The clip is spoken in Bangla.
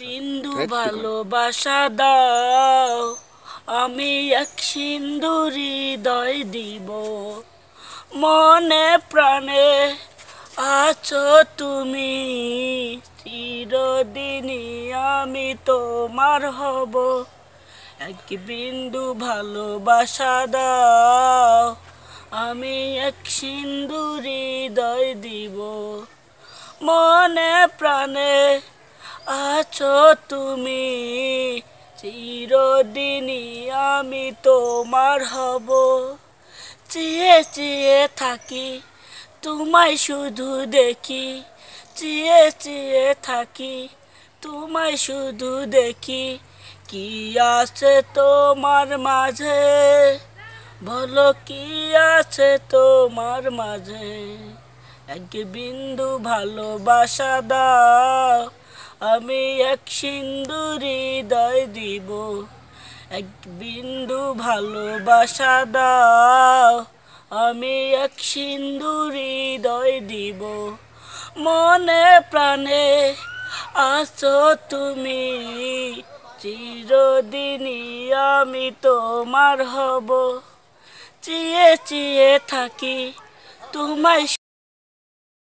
বিন্দু আচ্ছা, ভালোবাসা দাও আমি এক সিন্দুরি দয় দিব মনে প্রাণে আছো তুমি চিরদিনই আমি তোমার হব এক বিন্দু ভালোবাসা দাও আমি এক সিন্দুরি দয় দিব মনে প্রাণে আছো তুমি চিরদিনই আমি তোমার হব চেয়ে চেয়ে থাকি তোমায় শুধু দেখি চেয়ে চেয়ে থাকি তোমায় শুধু দেখি কি আছে তোমার মাঝে বলো কি আছে তোমার মাঝে এক বিন্দু ভালোবাসা দাও আমি এক সিন্দুরি দয় দিব এক বিন্দু ভালোবাসা দাও আমি এক সিন্দুরি দয় দিব মনে প্রাণে আছো তুমি চিরদিনই আমি তোমার হব চিয়ে চিয়ে থাকি তোমায়